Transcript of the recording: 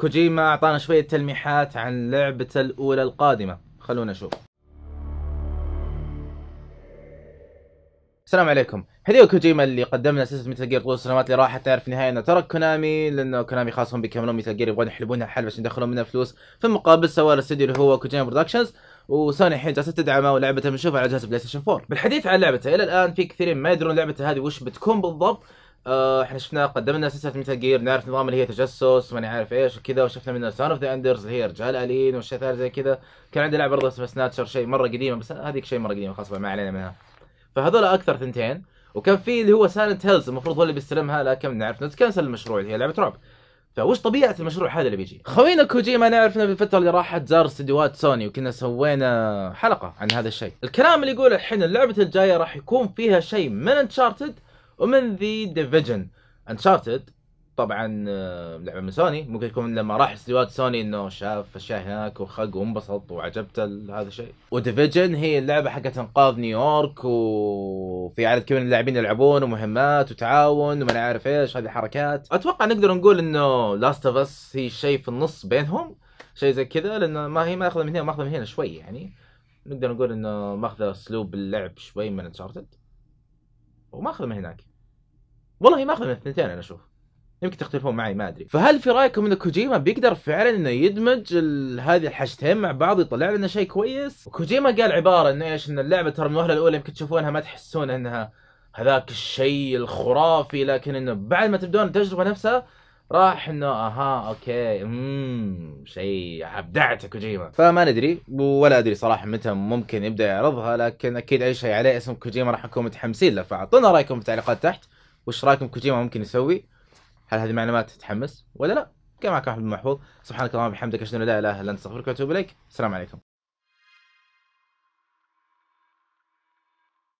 كوجيما اعطانا شويه تلميحات عن لعبته الاولى القادمه خلونا نشوف السلام عليكم هديو كوجيما اللي قدمنا سلسله ميتال جير طول السنوات اللي راحت تعرف في النهايه انه ترك كونامي لانه كونامي خاصهم بيكملون ميتال جير يبغون يحلبونها حل عشان يدخلون منها فلوس في المقابل سوى الاستديو اللي هو كوجيما برودكشنز وسوني الحين جالسه تدعمه ولعبته بنشوفها على جهاز بلاي ستيشن 4 بالحديث عن لعبته الى الان في كثيرين ما يدرون لعبته هذه وش بتكون بالضبط آه، احنا شفنا قدمنا سلسله مثل جير نعرف نظام اللي هي تجسس ماني عارف ايش وكذا وشفنا منه سان اوف ذا اندرز اللي هي رجال الين واشياء ثانيه زي كذا كان عندي لعبه برضه اسمها سناتشر شيء مره قديمه بس هذيك شيء مره قديمه خلاص ما علينا منها فهذول اكثر ثنتين وكان في اللي هو سايلنت هيلز المفروض هو اللي بيستلمها لكن نعرف انه تكنسل المشروع اللي هي لعبه رعب فوش طبيعه المشروع هذا اللي بيجي؟ خوينا كوجي ما نعرف انه بالفتره اللي راحت زار استديوهات سوني وكنا سوينا حلقه عن هذا الشيء. الكلام اللي يقول الحين اللعبه الجايه راح يكون فيها شيء من انشارتد ومن ذا ديفيجن انشارتد طبعا آه، لعبه من سوني ممكن يكون لما راح استديوهات سوني انه شاف اشياء هناك وخق وانبسط وعجبته هذا الشيء وديفيجن هي اللعبه حقت انقاذ نيويورك وفي عدد كبير من اللاعبين يلعبون ومهمات وتعاون وما عارف ايش هذه حركات اتوقع نقدر نقول انه لاست اوف اس هي شيء في النص بينهم شيء زي كذا لانه ما هي ماخذه من هنا ماخذه من هنا شوي يعني نقدر نقول انه ماخذه اسلوب اللعب شوي من انشارتد وماخذه من هناك والله ماخذه من الثنتين انا اشوف يمكن تختلفون معي ما ادري فهل في رايكم ان كوجيما بيقدر فعلا انه يدمج هذه الحاجتين مع بعض يطلع لنا شيء كويس وكوجيما قال عباره انه ايش ان اللعبه ترى من الوهله الاولى يمكن تشوفونها ما تحسون انها هذاك الشيء الخرافي لكن انه بعد ما تبدون التجربه نفسها راح انه اها اوكي اممم شيء ابدعت كوجيما فما ندري ولا ادري صراحه متى ممكن يبدا يعرضها لكن اكيد اي شيء عليه اسم كوجيما راح نكون متحمسين له فاعطونا رايكم في التعليقات تحت وش رايكم كوجيما ممكن يسوي هل هذه معلومات تتحمس ولا لا كان معكم احمد محفوظ سبحانك اللهم وبحمدك اشهد ان لا اله الا انت استغفرك واتوب اليك السلام عليكم